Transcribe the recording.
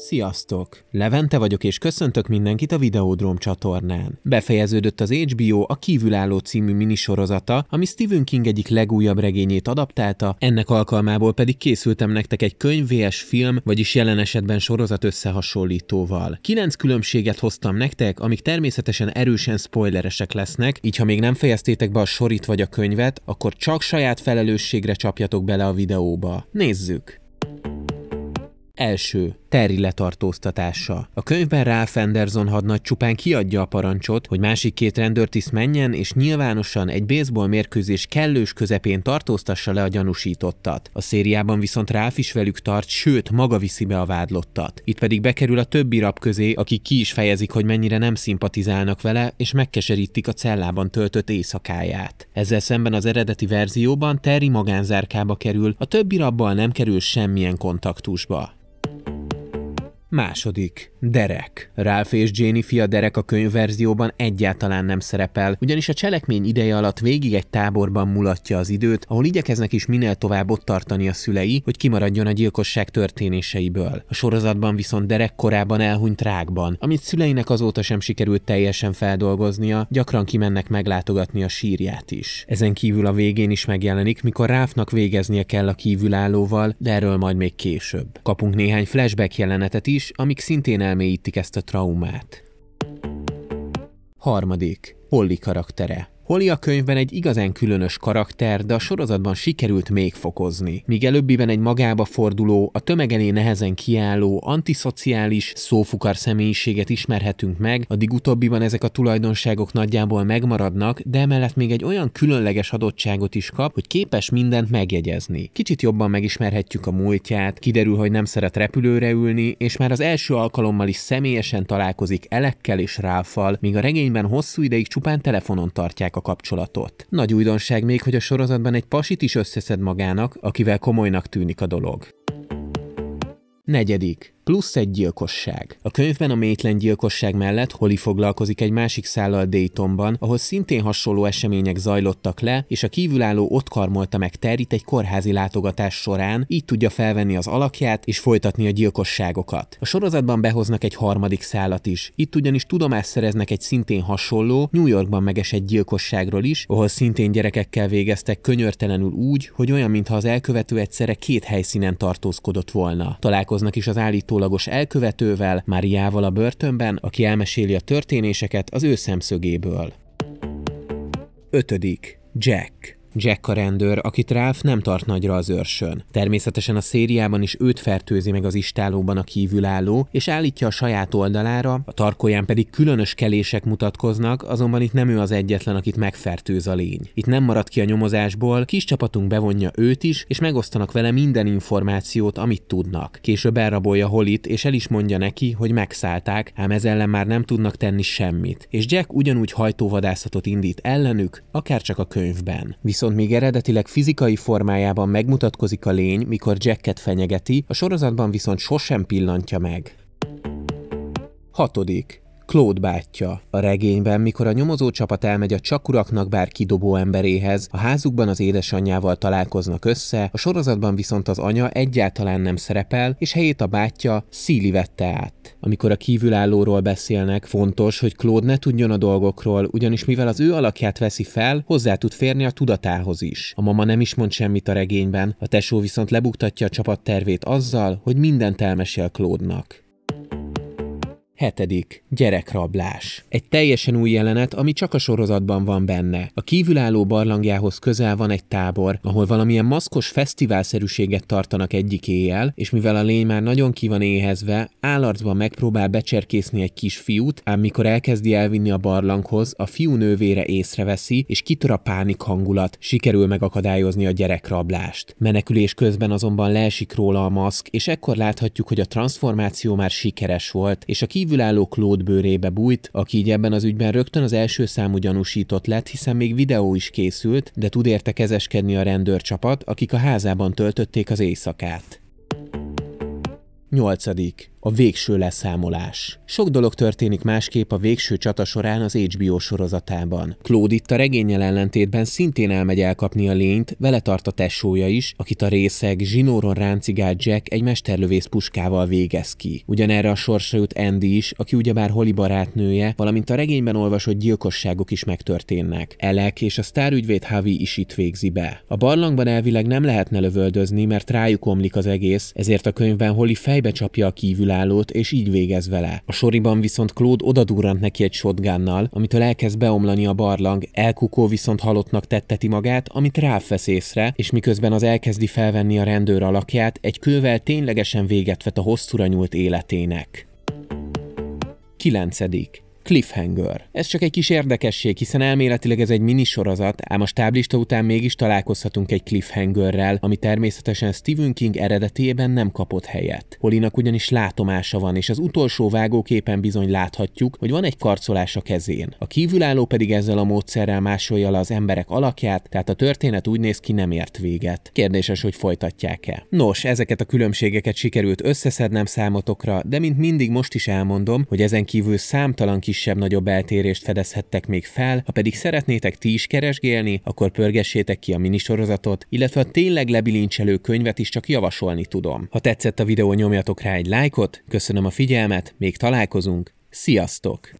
Sziasztok! Levente vagyok és köszöntök mindenkit a Videódrom csatornán. Befejeződött az HBO a Kívülálló című minisorozata, ami Stephen King egyik legújabb regényét adaptálta, ennek alkalmából pedig készültem nektek egy könyvés film, vagyis jelen esetben sorozat összehasonlítóval. Kilenc különbséget hoztam nektek, amik természetesen erősen spoileresek lesznek, így ha még nem fejeztétek be a sorit vagy a könyvet, akkor csak saját felelősségre csapjatok bele a videóba. Nézzük! Első. Terry letartóztatása. A könyvben Ralph Anderson hadnagy csupán kiadja a parancsot, hogy másik két rendőrtiszt menjen, és nyilvánosan egy baseball mérkőzés kellős közepén tartóztassa le a gyanúsítottat. A szériában viszont Ralph is velük tart, sőt, maga viszi be a vádlottat. Itt pedig bekerül a többi rab közé, akik ki is fejezik, hogy mennyire nem szimpatizálnak vele, és megkeserítik a cellában töltött éjszakáját. Ezzel szemben az eredeti verzióban Terry magánzárkába kerül, a többi rabbal nem kerül semmilyen kontaktusba. Második Derek. Ralph és Jenny fia Derek a könyvverzióban egyáltalán nem szerepel, ugyanis a cselekmény ideje alatt végig egy táborban mulatja az időt, ahol igyekeznek is minél tovább ott tartani a szülei, hogy kimaradjon a gyilkosság történéseiből. A sorozatban viszont Derek korában elhunyt rákban, amit szüleinek azóta sem sikerült teljesen feldolgoznia, gyakran kimennek meglátogatni a sírját is. Ezen kívül a végén is megjelenik, mikor Ralphnak végeznie kell a kívülállóval, de erről majd még később. Kapunk néhány flashback jelenetet is, amik szintén elmélyítik ezt a traumát. Harmadik, Holly karaktere. Holly a könyvben egy igazán különös karakter, de a sorozatban sikerült még fokozni. Míg előbbiben egy magába forduló, a tömeg elé nehezen kiálló, antiszociális, szófukar személyiséget ismerhetünk meg, addig utóbbiban ezek a tulajdonságok nagyjából megmaradnak, de emellett még egy olyan különleges adottságot is kap, hogy képes mindent megjegyezni. Kicsit jobban megismerhetjük a múltját, kiderül, hogy nem szeret repülőre ülni, és már az első alkalommal is személyesen találkozik Elekkel és Ráfal, míg a regényben hosszú ideig csupán telefonon tartják a kapcsolatot. Nagy újdonság még, hogy a sorozatban egy pasit is összeszed magának, akivel komolynak tűnik a dolog. Negyedik plusz egy gyilkosság. A könyvben a métlen gyilkosság mellett Holly foglalkozik egy másik szállal Daytonban, ahol szintén hasonló események zajlottak le, és a kívülálló ott karmolta meg Terit egy kórházi látogatás során, így tudja felvenni az alakját és folytatni a gyilkosságokat. A sorozatban behoznak egy harmadik szállat is. Itt ugyanis tudomást szereznek egy szintén hasonló, New Yorkban megesett gyilkosságról is, ahol szintén gyerekekkel végeztek könyörtelenül úgy, hogy olyan, mintha az elkövető egyszerre két helyszínen tartózkodott volna. Találkoznak is az állító állítólagos elkövetővel, Máriával a börtönben, aki elmeséli a történéseket az ő szemszögéből. 5. Jack Jack a rendőr, akit Ralph nem tart nagyra az őrsön. Természetesen a szériában is őt fertőzi meg az istálóban a kívülálló, és állítja a saját oldalára, a tarkóján pedig különös kelések mutatkoznak, azonban itt nem ő az egyetlen, akit megfertőz a lény. Itt nem marad ki a nyomozásból, kis csapatunk bevonja őt is, és megosztanak vele minden információt, amit tudnak. Később elrabolja Holit, és el is mondja neki, hogy megszállták, ám ez ellen már nem tudnak tenni semmit. És Jack ugyanúgy hajtóvadászatot indít ellenük, akár csak a könyvben. Visz viszont még eredetileg fizikai formájában megmutatkozik a lény, mikor Jacket fenyegeti, a sorozatban viszont sosem pillantja meg. Hatodik. Claude bátyja. A regényben, mikor a nyomozó csapat elmegy a csakuraknak bár kidobó emberéhez, a házukban az édesanyjával találkoznak össze, a sorozatban viszont az anya egyáltalán nem szerepel, és helyét a bátyja Szíli vette át. Amikor a kívülállóról beszélnek, fontos, hogy Claude ne tudjon a dolgokról, ugyanis mivel az ő alakját veszi fel, hozzá tud férni a tudatához is. A mama nem is mond semmit a regényben, a tesó viszont lebuktatja a csapat tervét azzal, hogy mindent elmesél Claude-nak. Hetedik. Gyerekrablás. Egy teljesen új jelenet, ami csak a sorozatban van benne. A kívülálló barlangjához közel van egy tábor, ahol valamilyen maszkos fesztiválszerűséget tartanak egyik éjjel, és mivel a lény már nagyon ki van éhezve, állarcban megpróbál becserkészni egy kis fiút, ám mikor elkezdi elvinni a barlanghoz, a fiú nővére észreveszi, és kitör a pánik hangulat, sikerül megakadályozni a gyerekrablást. Menekülés közben azonban leesik róla a maszk, és ekkor láthatjuk, hogy a transformáció már sikeres volt, és a kívül kívülálló Claude bőrébe bújt, aki így ebben az ügyben rögtön az első számú gyanúsított lett, hiszen még videó is készült, de tud érte kezeskedni a rendőrcsapat, akik a házában töltötték az éjszakát. 8 a végső leszámolás. Sok dolog történik másképp a végső csata során az HBO sorozatában. Claude itt a regényel ellentétben szintén elmegy elkapni a lényt, vele tart a tesója is, akit a részeg zsinóron ráncigált Jack egy mesterlövész puskával végez ki. Ugyanerre a sorsa jut Andy is, aki ugyebár Holly barátnője, valamint a regényben olvasott gyilkosságok is megtörténnek. Elek és a sztárügyvéd Havi is itt végzi be. A barlangban elvileg nem lehetne lövöldözni, mert rájuk omlik az egész, ezért a könyvben Holly fejbe csapja a kívül kiválót, és így végez vele. A soriban viszont Claude odadurrant neki egy shotgunnal, amitől elkezd beomlani a barlang, elkukó viszont halottnak tetteti magát, amit ráfesz észre, és miközben az elkezdi felvenni a rendőr alakját, egy kővel ténylegesen véget vet a hosszúra nyúlt életének. 9 cliffhanger. Ez csak egy kis érdekesség, hiszen elméletileg ez egy minisorozat, ám a stáblista után mégis találkozhatunk egy cliffhangerrel, ami természetesen Stephen King eredetében nem kapott helyet. Holinak ugyanis látomása van, és az utolsó vágóképen bizony láthatjuk, hogy van egy karcolás a kezén. A kívülálló pedig ezzel a módszerrel másolja le az emberek alakját, tehát a történet úgy néz ki nem ért véget. Kérdéses, hogy folytatják-e. Nos, ezeket a különbségeket sikerült összeszednem számotokra, de mint mindig most is elmondom, hogy ezen kívül számtalan kis kisebb-nagyobb eltérést fedezhettek még fel, ha pedig szeretnétek ti is keresgélni, akkor pörgessétek ki a minisorozatot, illetve a tényleg lebilincselő könyvet is csak javasolni tudom. Ha tetszett a videó, nyomjatok rá egy lájkot, köszönöm a figyelmet, még találkozunk, sziasztok!